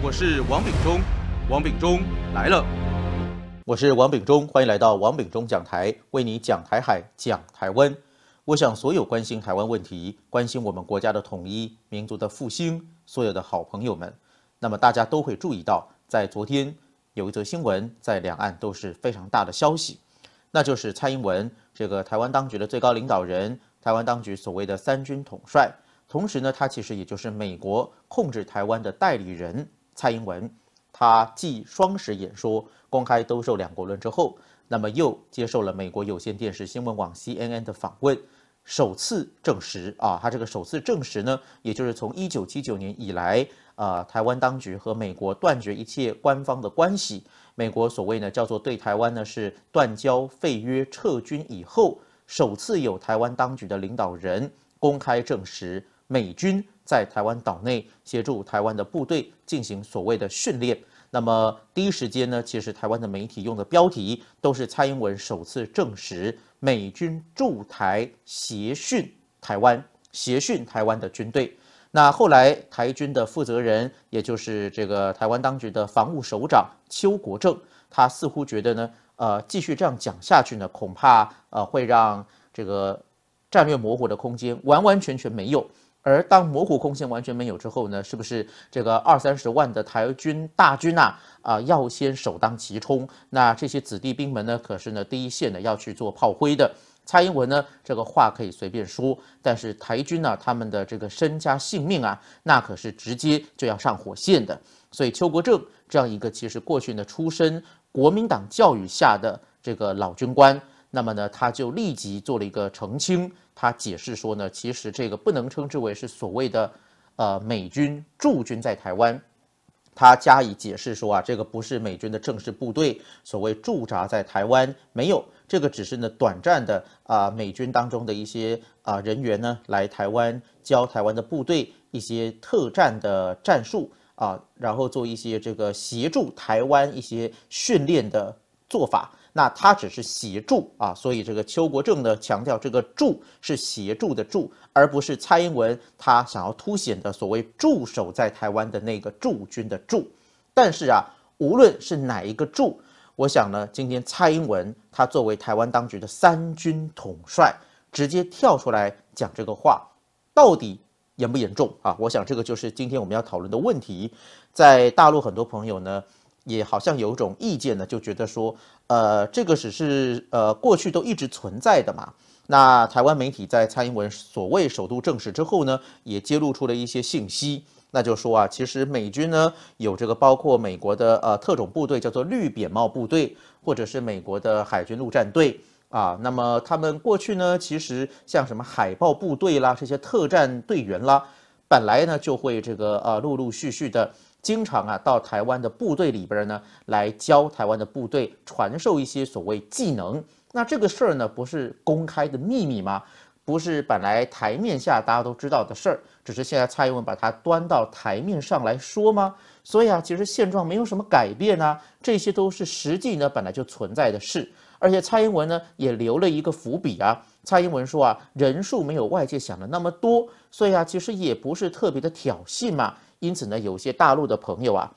我是王炳忠，王炳忠来了。我是王炳忠，欢迎来到王炳忠讲台，为你讲台海，讲台湾。我想所有关心台湾问题、关心我们国家的统一、民族的复兴，所有的好朋友们，那么大家都会注意到，在昨天有一则新闻，在两岸都是非常大的消息，那就是蔡英文这个台湾当局的最高领导人，台湾当局所谓的三军统帅，同时呢，他其实也就是美国控制台湾的代理人。蔡英文，他继双十演说公开兜售“两国论”之后，那么又接受了美国有线电视新闻网 CNN 的访问，首次证实啊，他这个首次证实呢，也就是从1979年以来，呃，台湾当局和美国断绝一切官方的关系，美国所谓呢叫做对台湾呢是断交、废约、撤军以后，首次有台湾当局的领导人公开证实美军。在台湾岛内协助台湾的部队进行所谓的训练。那么第一时间呢，其实台湾的媒体用的标题都是蔡英文首次证实美军驻台协训台湾、协训台湾的军队。那后来台军的负责人，也就是这个台湾当局的防务首长邱国正，他似乎觉得呢，呃，继续这样讲下去呢，恐怕呃会让这个战略模糊的空间完完全全没有。而当模糊空线完全没有之后呢，是不是这个二三十万的台军大军呐、啊，要先首当其冲。那这些子弟兵们呢，可是呢第一线的要去做炮灰的。蔡英文呢，这个话可以随便说，但是台军呢，他们的这个身家性命啊，那可是直接就要上火线的。所以邱国正这样一个其实过去呢出身国民党教育下的这个老军官。那么呢，他就立即做了一个澄清，他解释说呢，其实这个不能称之为是所谓的呃美军驻军在台湾，他加以解释说啊，这个不是美军的正式部队，所谓驻扎在台湾没有，这个只是呢短暂的啊美军当中的一些啊人员呢来台湾教台湾的部队一些特战的战术啊，然后做一些这个协助台湾一些训练的。做法，那他只是协助啊，所以这个邱国正呢强调，这个助是协助的助，而不是蔡英文他想要凸显的所谓驻守在台湾的那个驻军的驻。但是啊，无论是哪一个驻，我想呢，今天蔡英文他作为台湾当局的三军统帅，直接跳出来讲这个话，到底严不严重啊？我想这个就是今天我们要讨论的问题。在大陆很多朋友呢。也好像有一种意见呢，就觉得说，呃，这个只是呃过去都一直存在的嘛。那台湾媒体在蔡英文所谓“首都正式”之后呢，也揭露出了一些信息。那就说啊，其实美军呢有这个包括美国的呃特种部队，叫做绿扁帽部队，或者是美国的海军陆战队啊。那么他们过去呢，其实像什么海豹部队啦，这些特战队员啦，本来呢就会这个呃陆陆续续的。经常啊，到台湾的部队里边呢，来教台湾的部队传授一些所谓技能。那这个事儿呢，不是公开的秘密吗？不是本来台面下大家都知道的事儿，只是现在蔡英文把它端到台面上来说吗？所以啊，其实现状没有什么改变啊，这些都是实际呢本来就存在的事。而且蔡英文呢也留了一个伏笔啊，蔡英文说啊，人数没有外界想的那么多，所以啊，其实也不是特别的挑衅嘛。因此呢，有些大陆的朋友啊，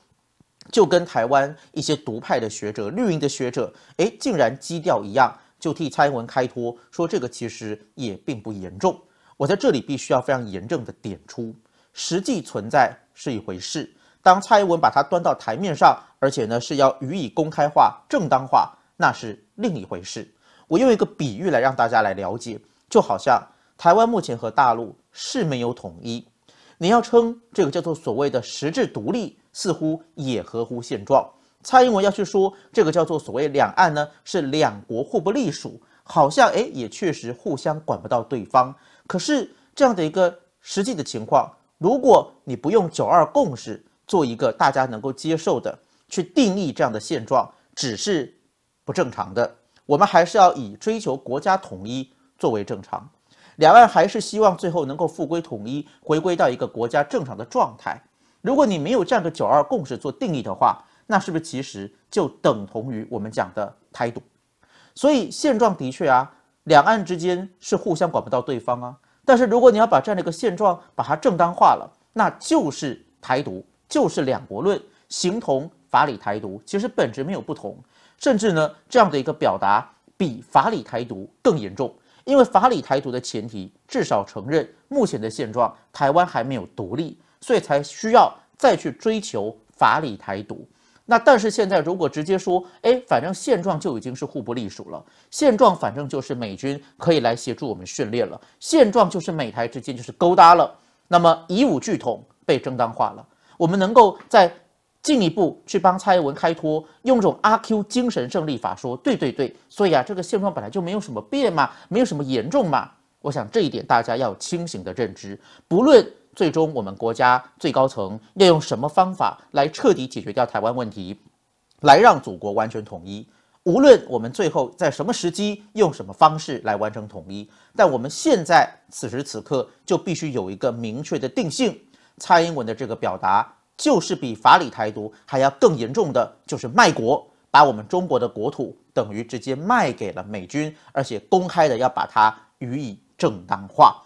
就跟台湾一些独派的学者、绿营的学者，哎，竟然基调一样，就替蔡英文开脱，说这个其实也并不严重。我在这里必须要非常严正的点出，实际存在是一回事，当蔡英文把它端到台面上，而且呢是要予以公开化、正当化，那是另一回事。我用一个比喻来让大家来了解，就好像台湾目前和大陆是没有统一。你要称这个叫做所谓的实质独立，似乎也合乎现状。蔡英文要去说这个叫做所谓两岸呢，是两国互不隶属，好像哎，也确实互相管不到对方。可是这样的一个实际的情况，如果你不用九二共识做一个大家能够接受的去定义这样的现状，只是不正常的。我们还是要以追求国家统一作为正常。两岸还是希望最后能够复归统一，回归到一个国家正常的状态。如果你没有这样的九二共识做定义的话，那是不是其实就等同于我们讲的台独？所以现状的确啊，两岸之间是互相管不到对方啊。但是如果你要把这样的一个现状把它正当化了，那就是台独，就是两国论，形同法理台独，其实本质没有不同。甚至呢，这样的一个表达比法理台独更严重。因为法理台独的前提，至少承认目前的现状，台湾还没有独立，所以才需要再去追求法理台独。那但是现在如果直接说，哎，反正现状就已经是互不隶属了，现状反正就是美军可以来协助我们训练了，现状就是美台之间就是勾搭了，那么以武拒统被正当化了，我们能够在。进一步去帮蔡英文开脱，用这种阿 Q 精神胜利法说，对对对，所以啊，这个现状本来就没有什么变嘛，没有什么严重嘛。我想这一点大家要清醒的认知。不论最终我们国家最高层要用什么方法来彻底解决掉台湾问题，来让祖国完全统一，无论我们最后在什么时机用什么方式来完成统一，但我们现在此时此刻就必须有一个明确的定性，蔡英文的这个表达。就是比法理台独还要更严重的，就是卖国，把我们中国的国土等于直接卖给了美军，而且公开的要把它予以正当化。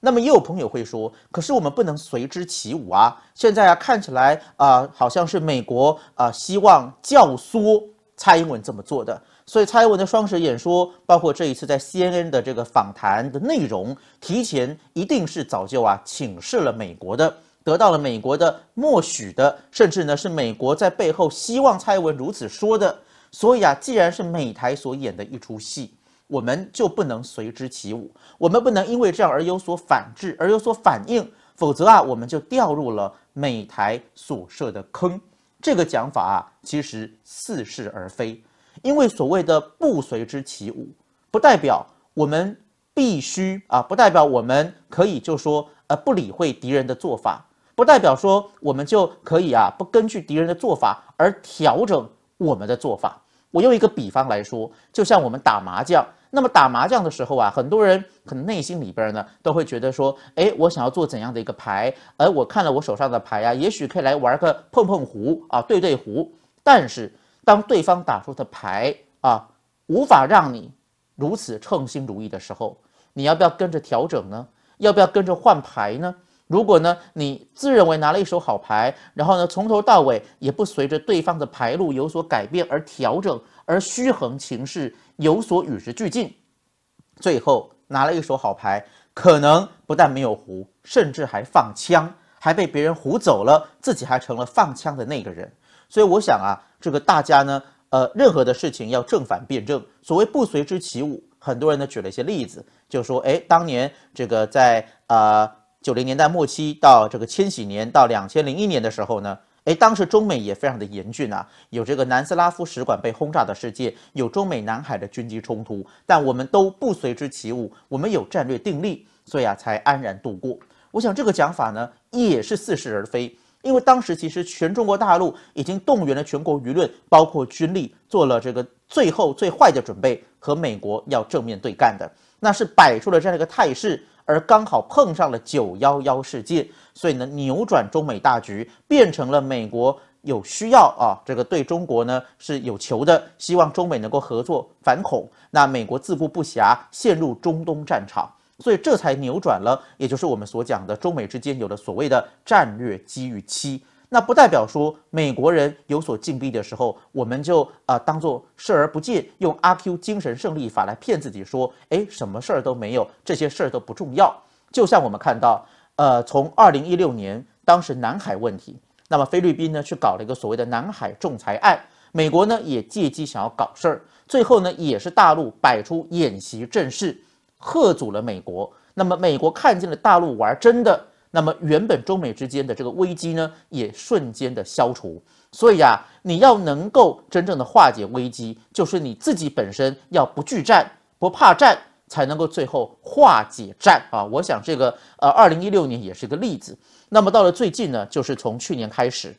那么也有朋友会说，可是我们不能随之起舞啊！现在啊，看起来啊，好像是美国啊希望教唆蔡英文这么做的，所以蔡英文的双十演说，包括这一次在 CNN 的这个访谈的内容，提前一定是早就啊请示了美国的。得到了美国的默许的，甚至呢是美国在背后希望蔡英文如此说的。所以啊，既然是美台所演的一出戏，我们就不能随之起舞，我们不能因为这样而有所反制而有所反应，否则啊我们就掉入了美台所设的坑。这个讲法啊，其实似是而非，因为所谓的不随之起舞，不代表我们必须啊，不代表我们可以就说呃不理会敌人的做法。不代表说我们就可以啊，不根据敌人的做法而调整我们的做法。我用一个比方来说，就像我们打麻将，那么打麻将的时候啊，很多人可能内心里边呢都会觉得说，哎，我想要做怎样的一个牌？而我看了我手上的牌啊，也许可以来玩个碰碰胡啊，对对胡。但是当对方打出的牌啊，无法让你如此称心如意的时候，你要不要跟着调整呢？要不要跟着换牌呢？如果呢，你自认为拿了一手好牌，然后呢，从头到尾也不随着对方的牌路有所改变而调整，而虚衡情势有所与时俱进，最后拿了一手好牌，可能不但没有胡，甚至还放枪，还被别人胡走了，自己还成了放枪的那个人。所以我想啊，这个大家呢，呃，任何的事情要正反辩证。所谓不随之起舞，很多人呢举了一些例子，就说，哎，当年这个在啊。九零年代末期到这个千禧年到两千零一年的时候呢，哎，当时中美也非常的严峻啊，有这个南斯拉夫使馆被轰炸的事件，有中美南海的军机冲突，但我们都不随之起舞，我们有战略定力，所以啊才安然度过。我想这个讲法呢也是似是而非，因为当时其实全中国大陆已经动员了全国舆论，包括军力，做了这个最后最坏的准备，和美国要正面对干的，那是摆出了这样一个态势。而刚好碰上了九幺幺事件，所以呢，扭转中美大局变成了美国有需要啊，这个对中国呢是有求的，希望中美能够合作反恐。那美国自顾不暇，陷入中东战场，所以这才扭转了，也就是我们所讲的中美之间有了所谓的战略机遇期。那不代表说美国人有所禁闭的时候，我们就啊当做视而不见，用阿 Q 精神胜利法来骗自己说，哎，什么事儿都没有，这些事儿都不重要。就像我们看到，呃，从二零一六年，当时南海问题，那么菲律宾呢去搞了一个所谓的南海仲裁案，美国呢也借机想要搞事儿，最后呢也是大陆摆出演习阵势，吓阻了美国。那么美国看见了大陆玩真的。那么，原本中美之间的这个危机呢，也瞬间的消除。所以啊，你要能够真正的化解危机，就是你自己本身要不惧战、不怕战，才能够最后化解战啊！我想这个呃，二零一六年也是一个例子。那么到了最近呢，就是从去年开始，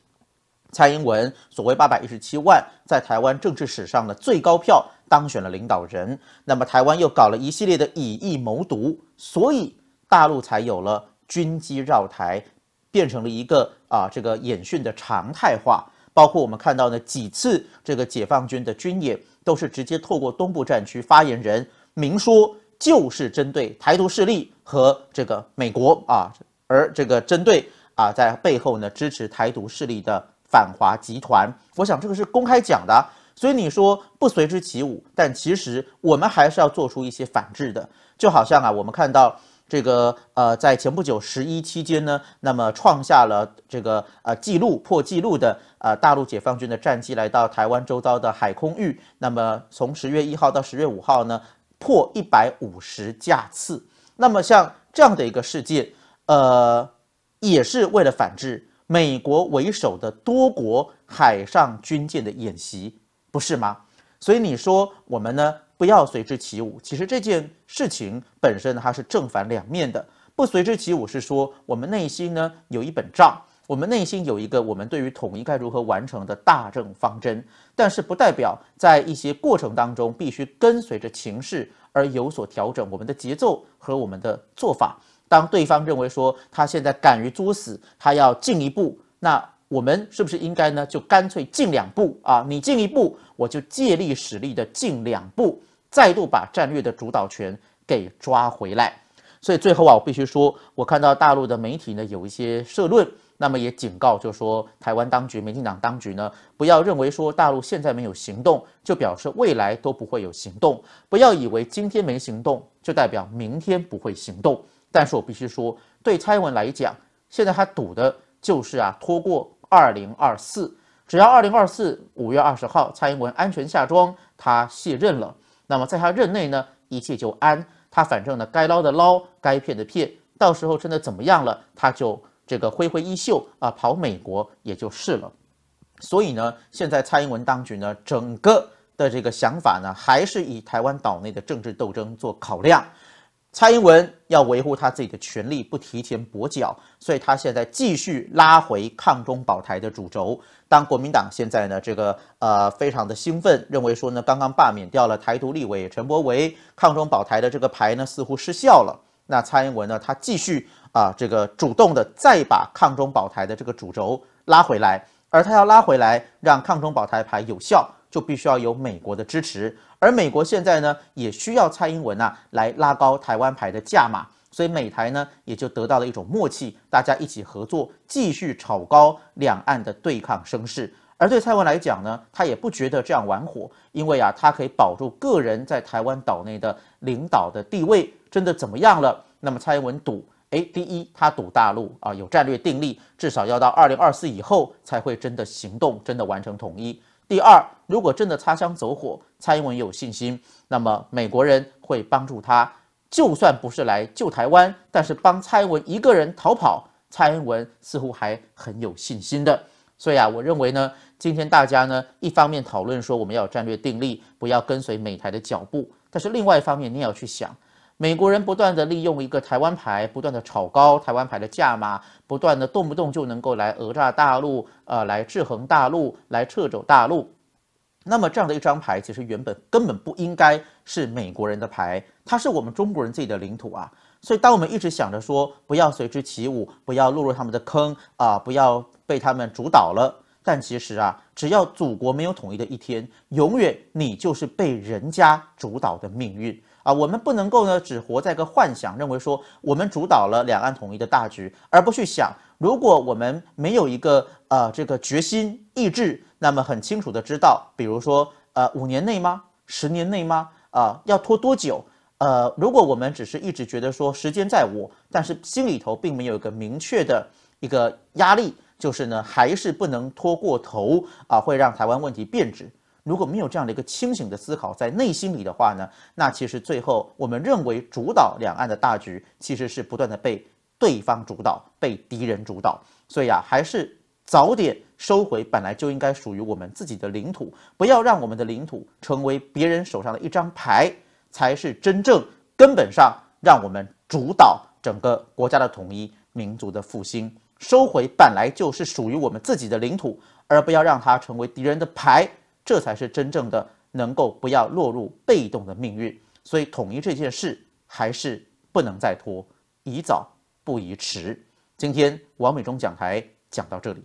蔡英文所谓八百一十七万，在台湾政治史上的最高票当选了领导人。那么台湾又搞了一系列的以疫谋独，所以大陆才有了。军机绕台变成了一个啊，这个演训的常态化。包括我们看到呢，几次这个解放军的军演都是直接透过东部战区发言人明说，就是针对台独势力和这个美国啊，而这个针对啊，在背后呢支持台独势力的反华集团。我想这个是公开讲的，所以你说不随之起舞，但其实我们还是要做出一些反制的。就好像啊，我们看到。这个呃，在前不久十一期间呢，那么创下了这个呃记录破纪录的呃大陆解放军的战机来到台湾周遭的海空域。那么从十月一号到十月五号呢，破一百五十架次。那么像这样的一个事件，呃，也是为了反制美国为首的多国海上军舰的演习，不是吗？所以你说我们呢？不要随之起舞。其实这件事情本身它是正反两面的。不随之起舞是说我们内心呢有一本账，我们内心有一个我们对于统一该如何完成的大政方针。但是不代表在一些过程当中必须跟随着情势而有所调整我们的节奏和我们的做法。当对方认为说他现在敢于作死，他要进一步，那我们是不是应该呢就干脆进两步啊？你进一步，我就借力使力的进两步。再度把战略的主导权给抓回来，所以最后啊，我必须说，我看到大陆的媒体呢有一些社论，那么也警告，就说台湾当局、民进党当局呢，不要认为说大陆现在没有行动，就表示未来都不会有行动；不要以为今天没行动，就代表明天不会行动。但是我必须说，对蔡英文来讲，现在他赌的就是啊，拖过二零二四，只要二零二四五月二十号，蔡英文安全下庄，他卸任了。那么在他任内呢，一切就安。他反正呢，该捞的捞，该骗的骗。到时候真的怎么样了，他就这个挥挥衣袖啊，跑美国也就是了。所以呢，现在蔡英文当局呢，整个的这个想法呢，还是以台湾岛内的政治斗争做考量。蔡英文要维护他自己的权利，不提前跛脚，所以他现在继续拉回抗中保台的主轴。当国民党现在呢，这个呃非常的兴奋，认为说呢，刚刚罢免掉了台独立委陈柏维，抗中保台的这个牌呢似乎失效了。那蔡英文呢，他继续啊这个主动的再把抗中保台的这个主轴拉回来，而他要拉回来让抗中保台牌有效，就必须要有美国的支持。而美国现在呢，也需要蔡英文啊来拉高台湾牌的价码，所以美台呢也就得到了一种默契，大家一起合作，继续炒高两岸的对抗声势。而对蔡文来讲呢，他也不觉得这样玩火，因为啊，他可以保住个人在台湾岛内的领导的地位，真的怎么样了？那么蔡英文赌，哎，第一，他赌大陆啊有战略定力，至少要到二零二四以后才会真的行动，真的完成统一。第二，如果真的擦枪走火，蔡英文有信心，那么美国人会帮助他，就算不是来救台湾，但是帮蔡英文一个人逃跑，蔡英文似乎还很有信心的。所以啊，我认为呢，今天大家呢，一方面讨论说我们要有战略定力，不要跟随美台的脚步，但是另外一方面，你也要去想。美国人不断的利用一个台湾牌，不断的炒高台湾牌的价码，不断的动不动就能够来讹诈大陆，呃，来制衡大陆，来撤走大陆。那么这样的一张牌，其实原本根本不应该是美国人的牌，它是我们中国人自己的领土啊。所以，当我们一直想着说不要随之起舞，不要落入他们的坑啊，不要被他们主导了。但其实啊，只要祖国没有统一的一天，永远你就是被人家主导的命运。啊，我们不能够呢，只活在个幻想，认为说我们主导了两岸统一的大局，而不去想，如果我们没有一个呃这个决心意志，那么很清楚的知道，比如说呃五年内吗？十年内吗？啊，要拖多久？呃，如果我们只是一直觉得说时间在我，但是心里头并没有一个明确的一个压力，就是呢，还是不能拖过头啊，会让台湾问题变质。如果没有这样的一个清醒的思考在内心里的话呢，那其实最后我们认为主导两岸的大局其实是不断的被对方主导，被敌人主导。所以啊，还是早点收回本来就应该属于我们自己的领土，不要让我们的领土成为别人手上的一张牌，才是真正根本上让我们主导整个国家的统一、民族的复兴。收回本来就是属于我们自己的领土，而不要让它成为敌人的牌。这才是真正的能够不要落入被动的命运，所以统一这件事还是不能再拖，宜早不宜迟。今天王美忠讲台讲到这里。